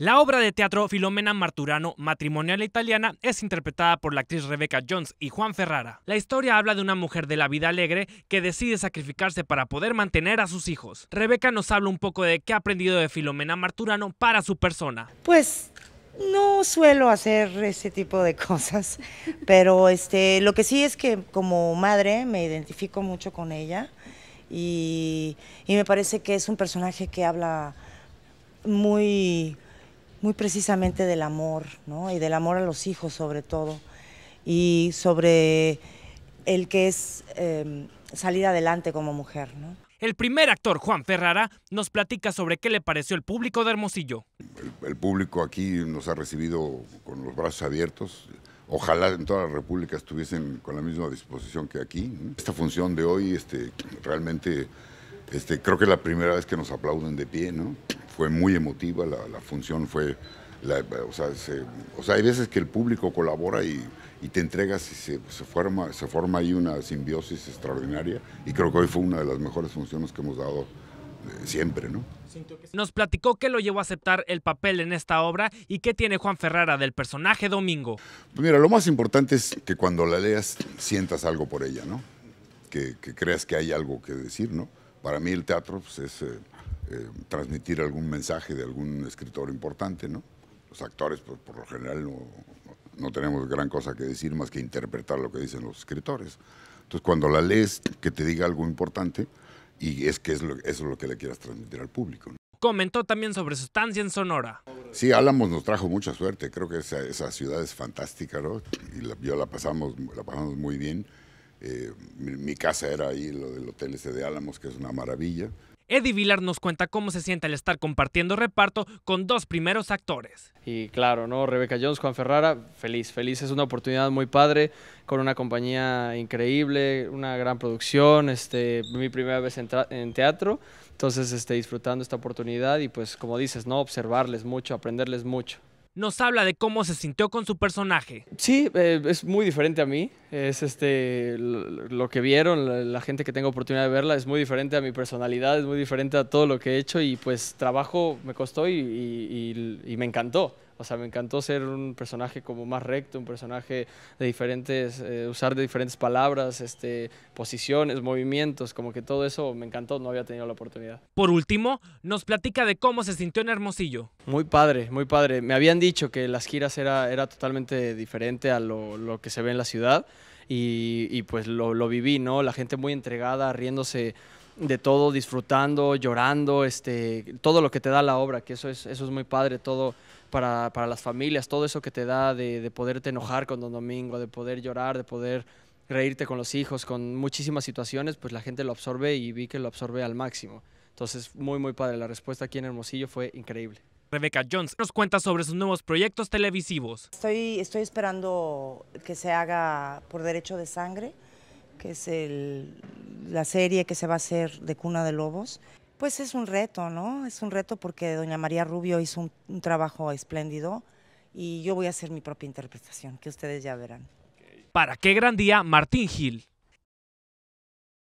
La obra de teatro Filomena Marturano, matrimonial italiana, es interpretada por la actriz Rebecca Jones y Juan Ferrara. La historia habla de una mujer de la vida alegre que decide sacrificarse para poder mantener a sus hijos. Rebeca nos habla un poco de qué ha aprendido de Filomena Marturano para su persona. Pues no suelo hacer ese tipo de cosas, pero este, lo que sí es que como madre me identifico mucho con ella y me parece que es un personaje que habla muy muy precisamente del amor, ¿no? Y del amor a los hijos sobre todo, y sobre el que es em, salir adelante como mujer, ¿no? El primer actor, Juan Ferrara, nos platica sobre qué le pareció el público de Hermosillo. El, público aquí nos ha recibido con los brazos abiertos. Ojalá en toda la República estuviesen con la misma disposición que aquí. Esta función de hoy este, realmente este, creo que es la primera vez que nos aplauden de pie, ¿no? fue muy emotiva, la, función fue... o, sea, hay veces que el público colabora y, te entregas y se, forma, se forma ahí una simbiosis extraordinaria y creo que hoy fue una de las mejores funciones que hemos dado eh, siempre, ¿no? Nos platicó que lo llevó a aceptar el papel en esta obra y qué tiene Juan Ferrara del personaje Domingo. Pues mira, lo más importante es que cuando la leas sientas algo por ella, ¿no? Que, creas que hay algo que decir, ¿no? Para mí el teatro pues, es... Eh, eh, transmitir algún mensaje de algún escritor importante, ¿no? Los actores, pues por lo general no, tenemos gran cosa que decir más que interpretar lo que dicen los escritores. Entonces, cuando la lees, que te diga algo importante y es que eso es lo que le quieras transmitir al público. Comentó también sobre estancia en Sonora. Sí, Álamos nos trajo mucha suerte. Creo que esa, ciudad es fantástica, ¿no? Y la, yo la pasamos, la pasamos muy bien. Eh, mi, mi, casa era ahí, lo del Hotel ese de Álamos, que es una maravilla. Eddie Vilar nos cuenta cómo se siente al estar compartiendo reparto con dos primeros actores. Y claro, ¿no? Rebeca Jones, Juan Ferrara, feliz, feliz. Es una oportunidad muy padre, con una compañía increíble, una gran producción, este, mi primera vez en, teatro. Entonces, este, disfrutando esta oportunidad y pues como dices, ¿no? Observarles mucho, aprenderles mucho nos habla de cómo se sintió con su personaje. Sí, eh, es muy diferente a mí. Es este lo que vieron, la, gente que tengo oportunidad de verla, es muy diferente a mi personalidad, es muy diferente a todo lo que he hecho y pues trabajo me costó y me encantó. O sea, me encantó ser un personaje como más recto, un personaje de diferentes, eh, usar de diferentes palabras, este, posiciones, movimientos, como que todo eso me encantó, no había tenido la oportunidad. Por último, nos platica de cómo se sintió en Hermosillo. Muy padre, muy padre. Me habían dicho que las giras era, era totalmente diferente a lo, que se ve en la ciudad y, pues lo, lo viví, ¿no? La gente muy entregada, riéndose de todo, disfrutando, llorando, este, todo lo que te da la obra, que eso es, eso es muy padre, todo para, las familias, todo eso que te da de, poderte enojar con Don Domingo, de poder llorar, de poder reírte con los hijos, con muchísimas situaciones, pues la gente lo absorbe y vi que lo absorbe al máximo. Entonces, muy, muy padre. La respuesta aquí en Hermosillo fue increíble. Rebeca Jones nos cuenta sobre sus nuevos proyectos televisivos. Estoy, estoy esperando que se haga por derecho de sangre, que es el la serie que se va a hacer de Cuna de Lobos, pues es un reto, ¿no? Es un reto porque doña María Rubio hizo un, trabajo espléndido y yo voy a hacer mi propia interpretación, que ustedes ya verán. Para qué gran día, Martín Gil.